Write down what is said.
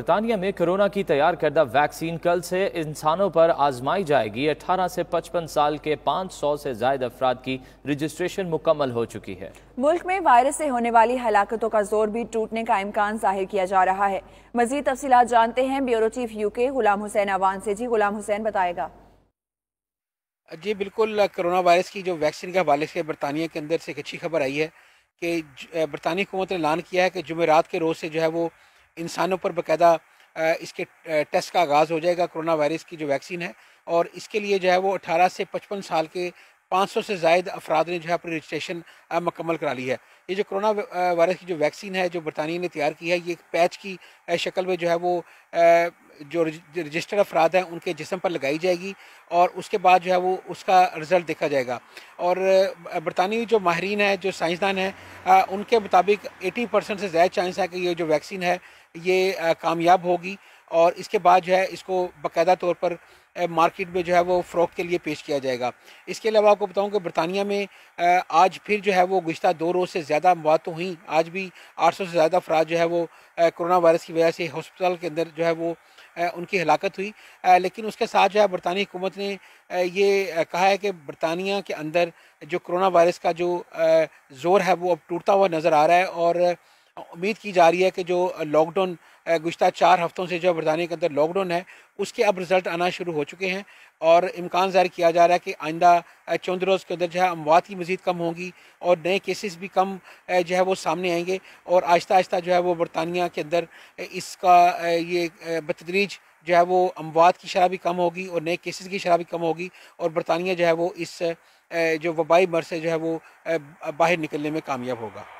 बरतानिया में कोरोना की तैयार करदा वैक्सीन कल से इंसानों पर आजमाई जाएगी 18 से 55 साल के 500 से ज्यादा अफराद की रजिस्ट्रेशन मुकम्मल हो चुकी है मुल्क में वायरस से होने वाली हलाकतों का जोर भी टूटने का इम्कान जाहिर किया जा रहा है मजीद तफसी जानते हैं bureau chief UK Ghulam Hussain Awan से जी गुलाम हुसैन बताएगा जी बिल्कुल कोरोना वायरस की जो वैक्सीन के हवाले से बरतानिया के अंदर से एक अच्छी खबर आई है कि बरतानी हुकूमत ने ऐलान किया है कि जुमेरात के रोज़ से जो है वो इंसानों पर बाकायदा इसके टेस्ट का आगाज़ हो जाएगा कोरोना वायरस की जो वैक्सीन है और इसके लिए जो है वो अठारह से पचपन साल के 500 से जायद अफराद ने जो है अपनी रजिस्ट्रेशन मुकम्मल करा ली है ये जो कोरोना वायरस की जो वैक्सीन है जो बरतानिया ने तैयार की है ये पैच की शक्ल में जो है वो जो रजिस्टर अफराद हैं उनके जिसम पर लगाई जाएगी और उसके बाद जो है वो उसका रिज़ल्ट देखा जाएगा और बरतानवी जो माहरीन है जो साइंसदान हैं उनके मुताबिक 80 परसेंट से ज़्यादा चांस है कि ये जो वैक्सीन है ये कामयाब होगी और इसके बाद जो है इसको बाकायदा तौर पर मार्केट में जो है वो फ़्रोक के लिए पेश किया जाएगा इसके अलावा आपको बताऊं कि बरतानिया में आज फिर जो है वो गुज्त दो रोज़ से ज़्यादा मौत तो हुई आज भी 800 से ज़्यादा अफराज जो है वो कोरोना वायरस की वजह से हॉस्पिटल के अंदर जो है वो उनकी हलाकत हुई लेकिन उसके साथ जो है बरतानी हुकूमत ने ये कहा है कि बरतानिया के अंदर जो कोरोना वायरस का जो ज़ोर है वो अब टूटता हुआ नज़र आ रहा है और उम्मीद की जा रही है कि जो लॉकडाउन गुज्त चार हफ्तों से जो बरतानिया के अंदर लॉकडाउन है उसके अब रिज़ल्ट आना शुरू हो चुके हैं और इम्कान ज़ाहिर किया जा रहा है कि आइंदा चंद रोज़ के अंदर जो है अमवात की मज़ीद कम होंगी और नए केसेस भी कम जो है वो सामने आएंगे और आहिस्ता आहिस्ता जो है वो बरतानिया के अंदर इसका ये बतदरीज जो है वो अमवात की शरह भी कम होगी और नए केसेस की शरह भी कम होगी और बरतानिया जो है वो इस जो वबाई मर से जो है वो बाहर निकलने में कामयाब होगा